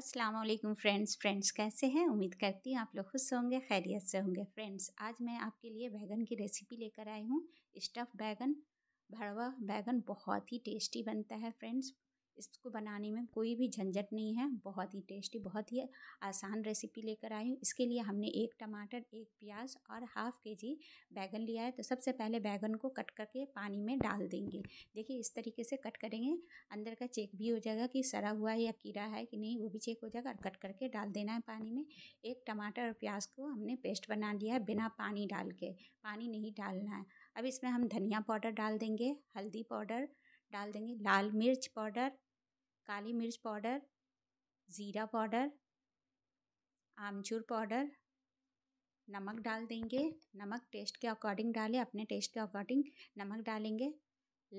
अस्सलाम वालेकुम friends friends कैसे हैं उम्मीद करती हूँ आप लोग खुश होंगे खैरियत से होंगे फ्रेंड्स आज मैं आपके लिए बैगन की रेसिपी लेकर आई हूँ स्टफ़ बैगन भड़वा बैगन बहुत ही टेस्टी बनता है फ्रेंड्स इसको बनाने में कोई भी झंझट नहीं है बहुत ही टेस्टी बहुत ही आसान रेसिपी लेकर आई हूँ इसके लिए हमने एक टमाटर एक प्याज और हाफ़ के जी बैगन लिया है तो सबसे पहले बैगन को कट करके पानी में डाल देंगे देखिए इस तरीके से कट करेंगे अंदर का चेक भी हो जाएगा कि सरा हुआ है या कीड़ा है कि नहीं वो भी चेक हो जाएगा और कट करके डाल देना है पानी में एक टमाटर और प्याज को हमने पेस्ट बना लिया है बिना पानी डाल के पानी नहीं डालना है अब इसमें हम धनिया पाउडर डाल देंगे हल्दी पाउडर डाल देंगे लाल मिर्च पाउडर काली मिर्च पाउडर ज़ीरा पाउडर आमचूर पाउडर नमक डाल देंगे नमक टेस्ट के अकॉर्डिंग डालें अपने टेस्ट के अकॉर्डिंग नमक डालेंगे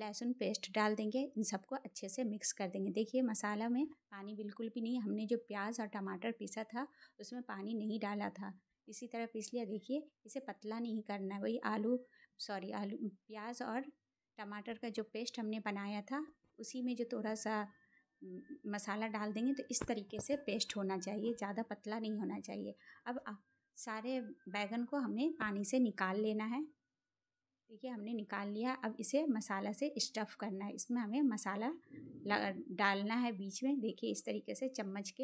लहसुन पेस्ट डाल देंगे इन सबको अच्छे से मिक्स कर देंगे देखिए मसाला में पानी बिल्कुल भी नहीं हमने जो प्याज और टमाटर पीसा था उसमें पानी नहीं डाला था इसी तरह पीस लिया देखिए इसे पतला नहीं करना है वही आलू सॉरी आलू प्याज और टमाटर का जो पेस्ट हमने बनाया था उसी में जो थोड़ा सा मसाला डाल देंगे तो इस तरीके से पेस्ट होना चाहिए ज़्यादा पतला नहीं होना चाहिए अब सारे बैगन को हमें पानी से निकाल लेना है देखिए हमने निकाल लिया अब इसे मसाला से स्टफ़ करना है इसमें हमें मसाला डालना है बीच में देखिए इस तरीके से चम्मच के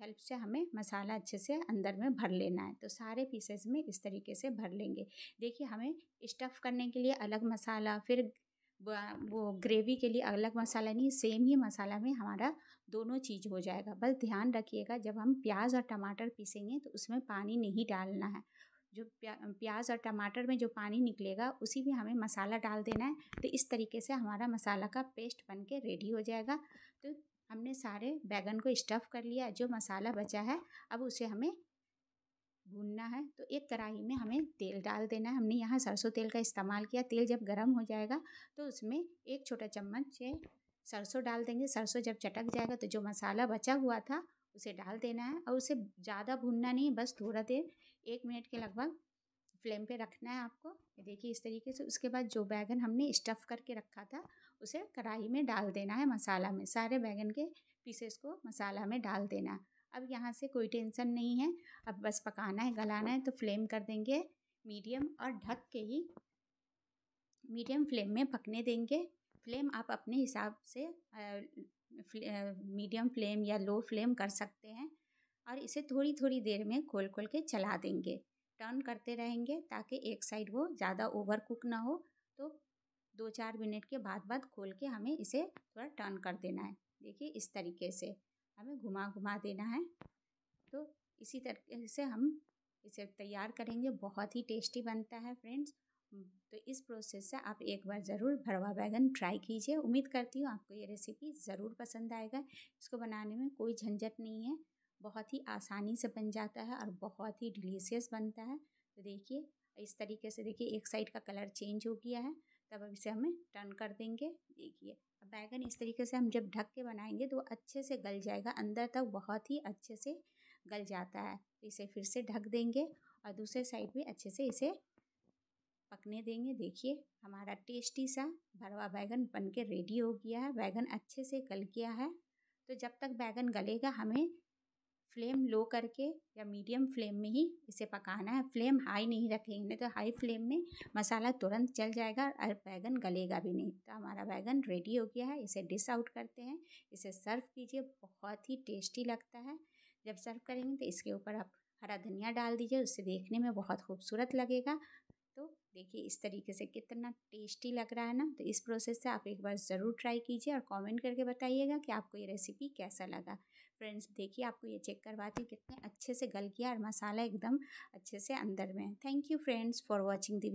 हेल्प से हमें मसाला अच्छे से अंदर में भर लेना है तो सारे पीसेस में इस तरीके से भर लेंगे देखिए हमें स्टफ़ करने के लिए अलग मसाला फिर वो ग्रेवी के लिए अलग मसाला नहीं सेम ही मसाला में हमारा दोनों चीज़ हो जाएगा बस ध्यान रखिएगा जब हम प्याज और टमाटर पीसेंगे तो उसमें पानी नहीं डालना है जो प्याज और टमाटर में जो पानी निकलेगा उसी में हमें मसाला डाल देना है तो इस तरीके से हमारा मसाला का पेस्ट बन के रेडी हो जाएगा तो हमने सारे बैगन को स्टफ़ कर लिया जो मसाला बचा है अब उसे हमें भूनना है तो एक कढ़ाई में हमें तेल डाल देना है हमने यहाँ सरसों तेल का इस्तेमाल किया तेल जब गर्म हो जाएगा तो उसमें एक छोटा चम्मच सरसों डाल देंगे सरसों जब चटक जाएगा तो जो मसाला बचा हुआ था उसे डाल देना है और उसे ज़्यादा भूनना नहीं बस थोड़ा देर एक मिनट के लगभग फ्लेम पे रखना है आपको देखिए इस तरीके से उसके बाद जो बैगन हमने स्टफ़ करके रखा था उसे कढ़ाई में डाल देना है मसाला में सारे बैगन के पीसेस को मसाला में डाल देना है अब यहाँ से कोई टेंसन नहीं है अब बस पकाना है गलाना है तो फ्लेम कर देंगे मीडियम और ढक के ही मीडियम फ्लेम में पकने देंगे फ्लेम आप अपने हिसाब से मीडियम फ्लेम या लो फ्लेम कर सकते हैं और इसे थोड़ी थोड़ी देर में खोल खोल के चला देंगे टर्न करते रहेंगे ताकि एक साइड वो ज़्यादा ओवर कुक ना हो तो दो चार मिनट के बाद बाद खोल के हमें इसे थोड़ा टर्न कर देना है देखिए इस तरीके से हमें घुमा घुमा देना है तो इसी तरीके से हम इसे तैयार करेंगे बहुत ही टेस्टी बनता है फ्रेंड्स हम्म, तो इस प्रोसेस से आप एक बार ज़रूर भरवा बैगन ट्राई कीजिए उम्मीद करती हूँ आपको ये रेसिपी ज़रूर पसंद आएगा इसको बनाने में कोई झंझट नहीं है बहुत ही आसानी से बन जाता है और बहुत ही डिलीशियस बनता है तो देखिए इस तरीके से देखिए एक साइड का कलर चेंज हो गया है तब अब इसे हमें टर्न कर देंगे देखिए अब बैगन इस तरीके से हम जब ढक के बनाएंगे तो अच्छे से गल जाएगा अंदर तक बहुत ही अच्छे से गल जाता है तो इसे फिर से ढक देंगे और दूसरे साइड भी अच्छे से इसे पकने देंगे देखिए हमारा टेस्टी सा भरवा बैगन बन के रेडी हो गया है बैगन अच्छे से गल गया है तो जब तक बैगन गलेगा हमें फ्लेम लो करके या मीडियम फ्लेम में ही इसे पकाना है फ्लेम हाई नहीं रखेंगे नहीं तो हाई फ्लेम में मसाला तुरंत जल जाएगा और बैगन गलेगा भी नहीं तो हमारा बैगन रेडी हो गया है इसे डिस आउट करते हैं इसे सर्व कीजिए बहुत ही टेस्टी लगता है जब सर्व करेंगे तो इसके ऊपर आप हरा धनिया डाल दीजिए उससे देखने में बहुत खूबसूरत लगेगा तो देखिए इस तरीके से कितना टेस्टी लग रहा है ना तो इस प्रोसेस से आप एक बार ज़रूर ट्राई कीजिए और कमेंट करके बताइएगा कि आपको ये रेसिपी कैसा लगा फ्रेंड्स देखिए आपको ये चेक करवाती हूँ कितने अच्छे से गल गया और मसाला एकदम अच्छे से अंदर में है thank you friends for watching the